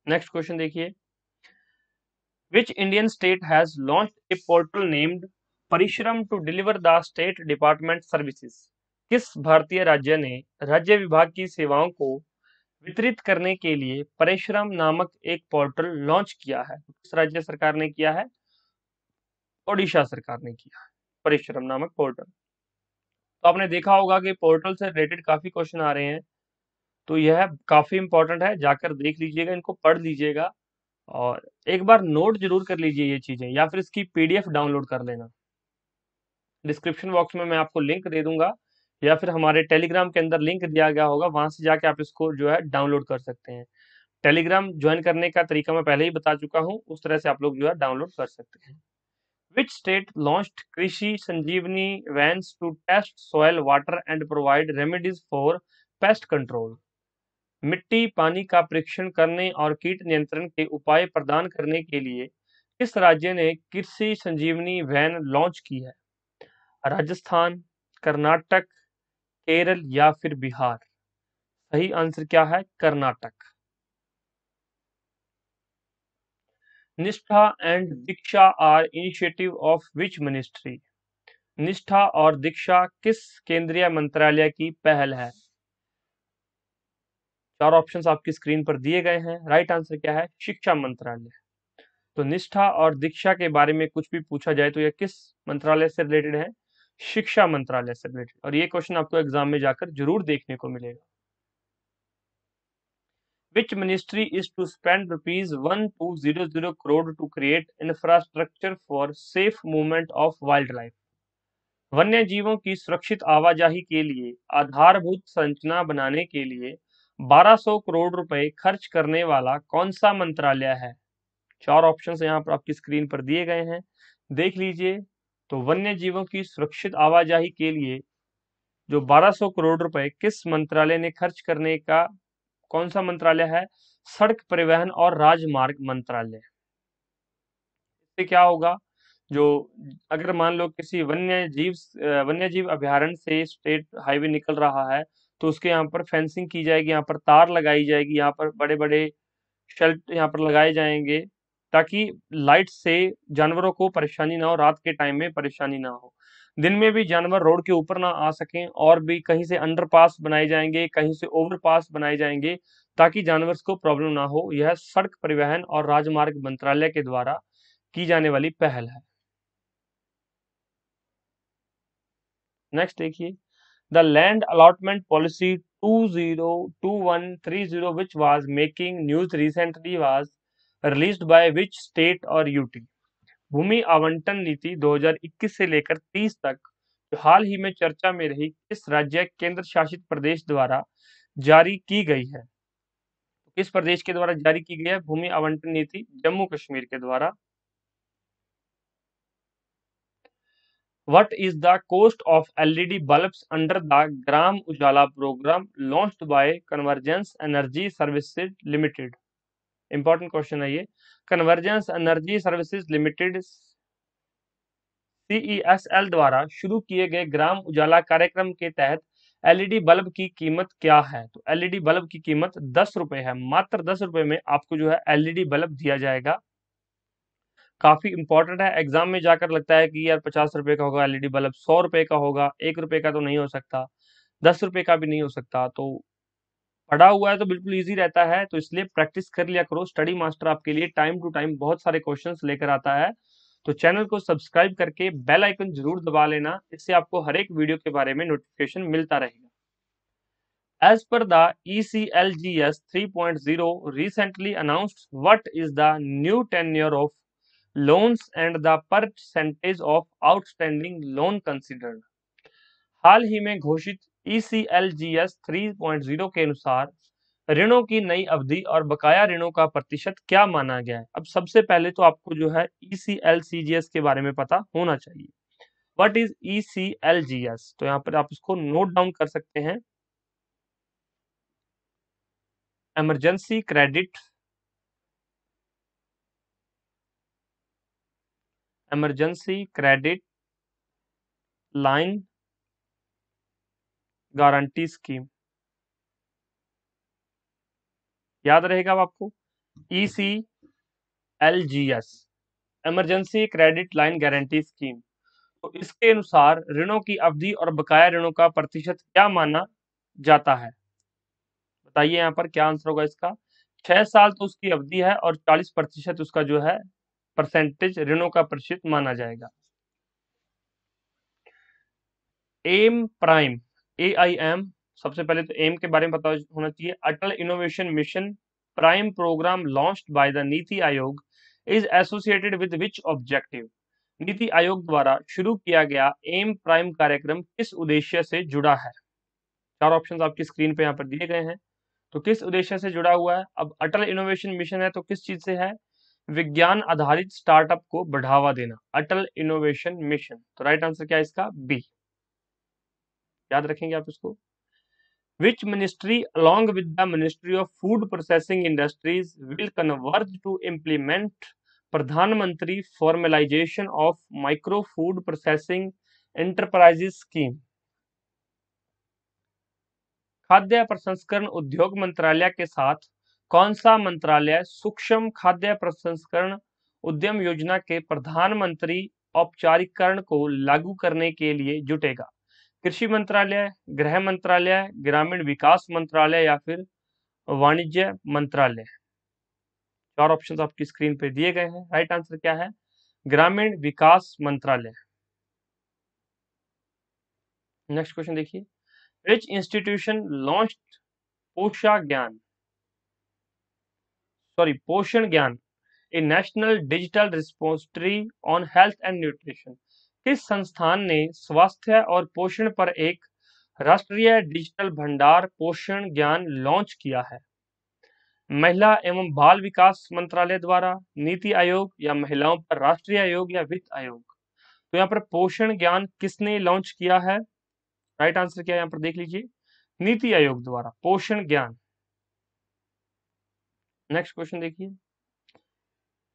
next question देखिए which Indian state has launch a portal named Parishram to deliver the state department services किस भारतीय राज्य ने राज्य विभाग की सेवाओं को वितरित करने के लिए परिश्रम नामक एक पोर्टल लॉन्च किया है किस राज्य सरकार ने किया है ओडिशा सरकार ने किया परिश्रम नामक पोर्टल तो आपने देखा होगा कि पोर्टल से रिलेटेड काफी क्वेश्चन आ रहे हैं तो यह काफी इंपॉर्टेंट है जाकर देख लीजिएगा इनको पढ़ लीजिएगा और एक बार नोट जरूर कर लीजिए ये चीजें या फिर इसकी पीडीएफ डाउनलोड कर लेना डिस्क्रिप्शन बॉक्स में मैं आपको लिंक दे दूंगा या फिर हमारे टेलीग्राम के अंदर लिंक दिया गया होगा वहां से जाके आप इसको जो है डाउनलोड कर सकते हैं टेलीग्राम ज्वाइन करने का तरीका मैं पहले ही बता चुका हूँ उस तरह से आप लोग जो है डाउनलोड कर सकते हैं Which state launched Krishi Sanjeevani vans to test soil water and provide remedies for pest control? मिट्टी पानी का परीक्षण करने और कीट नियंत्रण के उपाय प्रदान करने के लिए किस राज्य ने कृषि संजीवनी वैन लॉन्च की है राजस्थान कर्नाटक केरल या फिर बिहार सही आंसर क्या है Karnataka Nishtha and Diksha are initiative of which ministry Nishtha और दीक्षा किस केंद्रीय मंत्रालय की पहल है चार ऑप्शन आपकी स्क्रीन पर दिए गए हैं राइट आंसर क्या है शिक्षा मंत्रालय तो निष्ठा और दीक्षा के बारे में कुछ भी पूछा जाए तो यह किस मंत्रालय से रिलेटेड है शिक्षा मंत्रालय से रिलेटेड और ये क्वेश्चन आपको एग्जाम में जाकर जरूर देखने को मिलेगा which ministry is to spend rupees 1200 crore to create infrastructure for safe movement of wildlife वन्य जीवों की सुरक्षित आवाजाही के लिए आधारभूत संरचना बनाने के लिए 1200 करोड़ रुपए खर्च करने वाला कौन सा मंत्रालय है चार ऑप्शन यहाँ पर आपकी स्क्रीन पर दिए गए हैं देख लीजिए तो वन्य जीवों की सुरक्षित आवाजाही के लिए जो 1200 करोड़ रुपए किस मंत्रालय ने खर्च करने का कौन सा मंत्रालय है सड़क परिवहन और राजमार्ग मंत्रालय इससे क्या होगा जो अगर मान लो किसी वन्य जीव वन्य जीव अभ्यारण्य से स्टेट हाईवे निकल रहा है तो उसके यहाँ पर फेंसिंग की जाएगी यहाँ पर तार लगाई जाएगी यहाँ पर बड़े बड़े शेल्ट यहाँ पर लगाए जाएंगे ताकि लाइट से जानवरों को परेशानी ना हो रात के टाइम में परेशानी ना हो दिन में भी जानवर रोड के ऊपर ना आ सकें और भी कहीं से अंडरपास बनाए जाएंगे कहीं से ओवरपास बनाए जाएंगे ताकि जानवर को प्रॉब्लम ना हो यह सड़क परिवहन और राजमार्ग मंत्रालय के द्वारा की जाने वाली पहल है नेक्स्ट देखिए the land allotment policy two two zero one three zero which was making news recently was release by which state और यूटी भूमि आवंटन नीति 2021 से लेकर 30 तक हाल ही में चर्चा में रही किस राज्य केंद्र शासित प्रदेश द्वारा जारी की गई है किस प्रदेश के द्वारा जारी की गई है भूमि आवंटन नीति जम्मू कश्मीर के द्वारा what is the cost of LED bulb under the Gram Ujala programme launch by Convergence Energy Services Limited important question है ये Convergence Energy Services Limited CESL द्वारा शुरू किए गए ग्राम उजाला कार्यक्रम के तहत एलईडी e बल्ब की कीमत क्या है तो एलईडी e बल्ब की कीमत दस रुपए है मात्र दस रुपए में आपको जो है एलईडी e बल्ब दिया जाएगा काफी इंपॉर्टेंट है एग्जाम में जाकर लगता है कि यार पचास रुपए का होगा एलईडी बल्ब सौ रुपए का होगा एक रुपए का तो नहीं हो सकता दस रुपए का भी नहीं हो सकता तो पढ़ा हुआ है तो बिल्कुल ईजी रहता है तो इसलिए प्रैक्टिस कर लिया करो स्टडी मास्टर आपके लिए टाइम टू टाइम बहुत सारे क्वेश्चन लेकर आता है तो चैनल को सब्सक्राइब करके बेल आइकन जरूर दबा लेना इससे आपको हर एक वीडियो के बारे में नोटिफिकेशन मिलता रहेगा as per the E C L G S three point zero recently announced what is the new tenure of loans and the percentage of outstanding loan considered हाल ही में घोषित ECLGS C L G S three point zero के अनुसार ऋणों की नई अवधि और बकाया ऋणों का प्रतिशत क्या माना गया है अब सबसे पहले तो आपको जो है ई C L C G S के बारे में पता होना चाहिए what is E C L G S तो यहाँ पर आप इसको नोट डाउन कर सकते हैं emergency credit emergency credit line guarantee scheme याद रहेगा आप आपको E C L G S emergency credit line guarantee scheme तो इसके अनुसार ऋणों की अवधि और बकाया ऋणों का प्रतिशत क्या माना जाता है बताइए यहाँ पर क्या आंसर होगा इसका छह साल तो उसकी अवधि है और चालीस प्रतिशत उसका जो है परसेंटेज ऋणों का प्रतिशत माना जाएगा M prime A I M सबसे पहले तो एम के बारे में पता होना चाहिए Atal innovation mission prime programme launch by the NITI Aayog is associated with which objective NITI Aayog द्वारा शुरू किया गया एम प्राइम कार्यक्रम किस उद्देश्य से जुड़ा है चार ऑप्शन आपकी स्क्रीन पे यहाँ पर दिए गए हैं तो किस उद्देश्य से जुड़ा हुआ है अब अटल इनोवेशन मिशन है तो किस चीज से है विज्ञान आधारित स्टार्टअप को बढ़ावा देना अटल इनोवेशन मिशन तो राइट आंसर क्या है इसका बी याद रखेंगे आप इसको which ministry along with the ministry of food processing industries will converge to implement प्रधानमंत्री formalisation of micro food processing enterprises scheme खाद्य प्रसंस्करण उद्योग मंत्रालय के साथ कौन सा मंत्रालय सूक्ष्म खाद्य प्रसंस्करण उद्यम योजना के प्रधानमंत्री औपचारिकरण को लागू करने के लिए जुटेगा कृषि मंत्रालय गृह मंत्रालय ग्रामीण विकास मंत्रालय या फिर वाणिज्य मंत्रालय चार ऑप्शंस आपकी स्क्रीन पे दिए गए हैं राइट आंसर क्या है ग्रामीण विकास मंत्रालय नेक्स्ट क्वेश्चन देखिए विच इंस्टीट्यूशन लॉन्च पोषा ज्ञान sorry Poshan Gyan A national digital response tree on health and nutrition इस संस्थान ने स्वास्थ्य और पोषण पर एक राष्ट्रीय डिजिटल भंडार पोषण ज्ञान लॉन्च किया है महिला एवं बाल विकास मंत्रालय द्वारा नीति आयोग या महिलाओं पर राष्ट्रीय आयोग या वित्त आयोग तो यहाँ पर पोषण ज्ञान किसने लॉन्च किया है राइट आंसर क्या है यहाँ पर देख लीजिए नीति आयोग द्वारा पोषण ज्ञान नेक्स्ट क्वेश्चन देखिए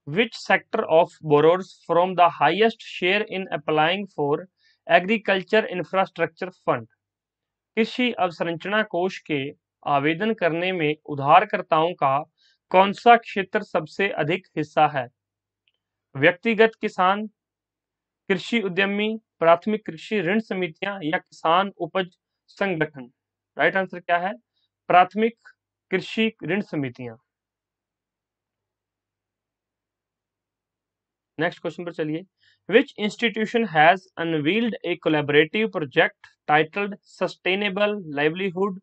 which sector of borrows from the highest share in applying for agriculture infrastructure fund कृषि अवसंरचना कोष के आवेदन करने में उधारकर्ताओं का कौन सा क्षेत्र सबसे अधिक हिस्सा है व्यक्तिगत किसान कृषि उद्यमी प्राथमिक कृषि ऋण समितियां या किसान उपज संगठन राइट आंसर क्या है प्राथमिक कृषि ऋण समितियां नेक्स्ट क्वेश्चन पर चलिए which institution has unveiled a collaborative project titled sustainable livelihood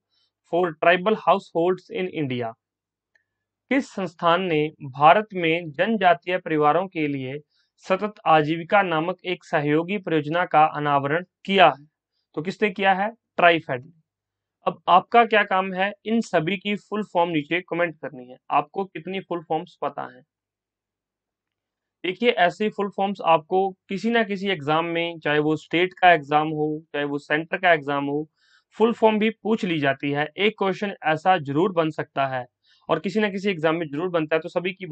for tribal household in India किस संस्थान ने भारत में जनजातीय परिवारों के लिए सतत आजीविका नामक एक सहयोगी परियोजना का अनावरण किया है तो किसने किया है ट्राइफेड अब आपका क्या काम है इन सभी की फुल फॉर्म नीचे कमेंट करनी है आपको कितनी फुल फॉर्म्स पता है देखिए ऐसे फुल फॉर्म्स आपको किसी ना किसी एग्जाम में चाहे वो स्टेट का एग्जाम हो चाहे वो सेंटर का एग्जाम हो फुल फॉर्म भी पूछ ली जाती है एक क्वेश्चन ऐसा जरूर बन सकता है और किसी ना किसी एग्जाम में जरूर बनता है तो सभी की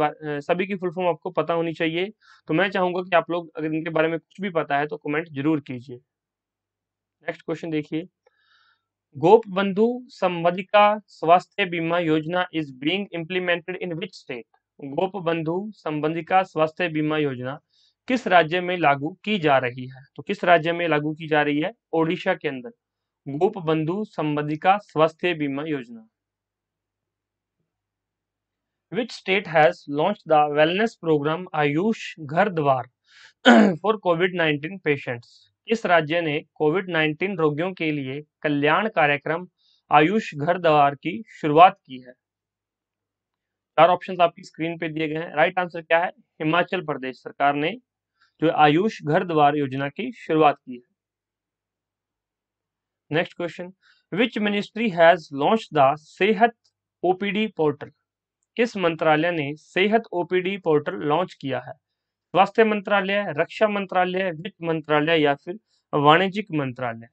सभी की फुल फॉर्म आपको पता होनी चाहिए तो मैं चाहूंगा कि आप लोग अगर इनके बारे में कुछ भी पता है तो कमेंट जरूर कीजिए नेक्स्ट क्वेश्चन देखिए गोप Gopabandhu Sambadika Swasthya Bima Yojana is being implemented in which state Gopabandhu Sambadika Swasthya Bima योजना किस राज्य में लागू की जा रही है तो किस राज्य में लागू की जा रही है ओडिशा के अंदर गोप बंधु संबंधिका स्वास्थ्य बीमा योजना which state has launched the wellness program Ayush घर द्वार फॉर कोविड 19 पेशेंट्स किस राज्य ने कोविड 19 रोगियों के लिए कल्याण कार्यक्रम आयुष घर द्वार की शुरुआत की है चार ऑप्शन आपकी स्क्रीन पे दिए गए हैं राइट आंसर क्या है हिमाचल प्रदेश सरकार ने जो आयुष घर द्वार योजना की शुरुआत की है next question which ministry has launch the Sehat OPD portal किस मंत्रालय ने सेहत ओपीडी पोर्टल लॉन्च किया है स्वास्थ्य मंत्रालय रक्षा मंत्रालय वित्त मंत्रालय या फिर वाणिज्यिक मंत्रालय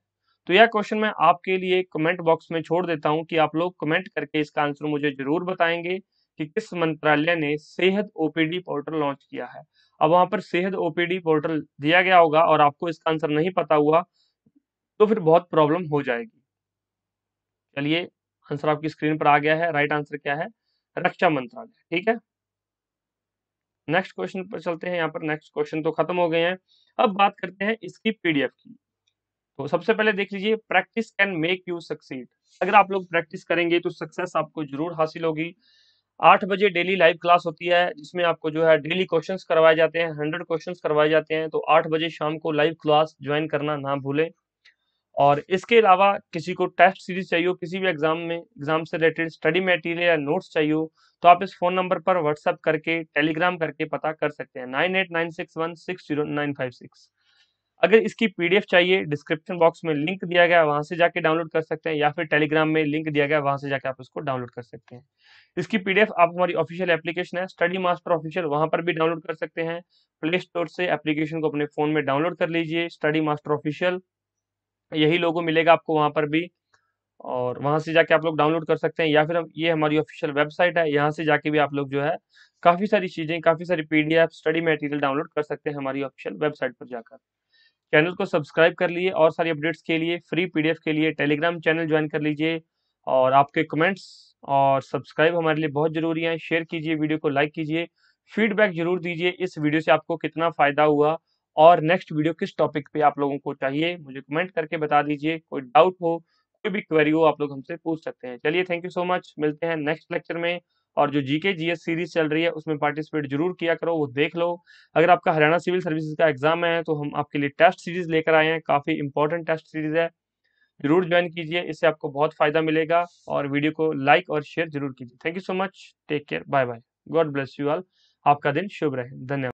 तो यह क्वेश्चन मैं आपके लिए कमेंट बॉक्स में छोड़ देता हूं कि आप लोग कमेंट करके इसका आंसर मुझे जरूर बताएंगे कि किस मंत्रालय ने सेहत ओपीडी पोर्टल लॉन्च किया है अब वहां पर सेहत ओपीडी पोर्टल दिया गया होगा और आपको इसका आंसर नहीं पता हुआ तो फिर बहुत प्रॉब्लम हो जाएगी चलिए आंसर आपकी स्क्रीन पर आ गया है राइट आंसर क्या है रक्षा मंत्रालय ठीक है नेक्स्ट क्वेश्चन पर चलते हैं यहाँ पर नेक्स्ट क्वेश्चन तो खत्म हो गए हैं अब बात करते हैं इसकी पीडीएफ की तो सबसे पहले देख लीजिए practice can make you succeed अगर आप लोग प्रैक्टिस करेंगे तो सक्सेस आपको जरूर हासिल होगी आठ बजे डेली लाइव क्लास होती है जिसमें आपको जो है डेली क्वेश्चंस करवाए जाते हैं हंड्रेड क्वेश्चंस करवाए जाते हैं तो आठ बजे शाम को लाइव क्लास ज्वाइन करना ना भूलें और इसके अलावा किसी को टेस्ट सीरीज चाहिए हो किसी भी एग्जाम में एग्जाम से रिलेटेड स्टडी मटेरियल या नोट्स चाहिए हो तो आप इस फोन नंबर पर व्हाट्सअप करके टेलीग्राम करके पता कर सकते हैं nine eight nine six one six zero nine five six अगर इसकी पीडीएफ चाहिए डिस्क्रिप्शन बॉक्स में लिंक दिया गया वहां से जाके डाउनलोड कर सकते हैं या फिर टेलीग्राम में लिंक दिया गया वहां से जाके आप इसको डाउनलोड कर सकते हैं इसकी पीडीएफ आप हमारी ऑफिशियल एप्लीकेशन है स्टडी मास्टर ऑफिशियल वहां पर भी डाउनलोड कर सकते हैं प्ले स्टोर से एप्लीकेशन को अपने फोन में डाउनलोड कर लीजिए स्टडी मास्टर ऑफिशियल यही लोगो मिलेगा आपको वहां पर भी और वहां से जाके आप लोग डाउनलोड कर सकते हैं या फिर ये हमारी ऑफिशियल वेबसाइट है यहाँ से जाके भी आप लोग जो है काफी सारी चीजें काफी सारी पीडीएफ स्टडी मटेरियल डाउनलोड कर सकते हैं हमारी ऑफिशियल वेबसाइट पर जाकर चैनल को सब्सक्राइब कर लिए और सारी अपडेट्स के लिए फ्री पीडीएफ के लिए टेलीग्राम चैनल ज्वाइन कर लीजिए और आपके कमेंट्स और सब्सक्राइब हमारे लिए बहुत ज़रूरी है शेयर कीजिए वीडियो को लाइक कीजिए फीडबैक जरूर दीजिए इस वीडियो से आपको कितना फ़ायदा हुआ और नेक्स्ट वीडियो किस टॉपिक पे आप लोगों को चाहिए मुझे कमेंट करके बता दीजिए कोई डाउट हो कोई भी क्वेरी हो आप लोग हमसे पूछ सकते हैं चलिए थैंक यू सो मच मिलते हैं नेक्स्ट लेक्चर में और जो जीके जीएस सीरीज चल रही है उसमें पार्टिसिपेट जरूर किया करो वो देख लो अगर आपका हरियाणा सिविल सर्विसेज का एग्जाम है तो हम आपके लिए टेस्ट सीरीज लेकर आए हैं काफ़ी इंपॉर्टेंट टेस्ट सीरीज है जरूर ज्वाइन कीजिए इससे आपको बहुत फायदा मिलेगा और वीडियो को लाइक और शेयर जरूर कीजिए thank you so much take care bye bye god bless you all आपका दिन शुभ रहे धन्यवाद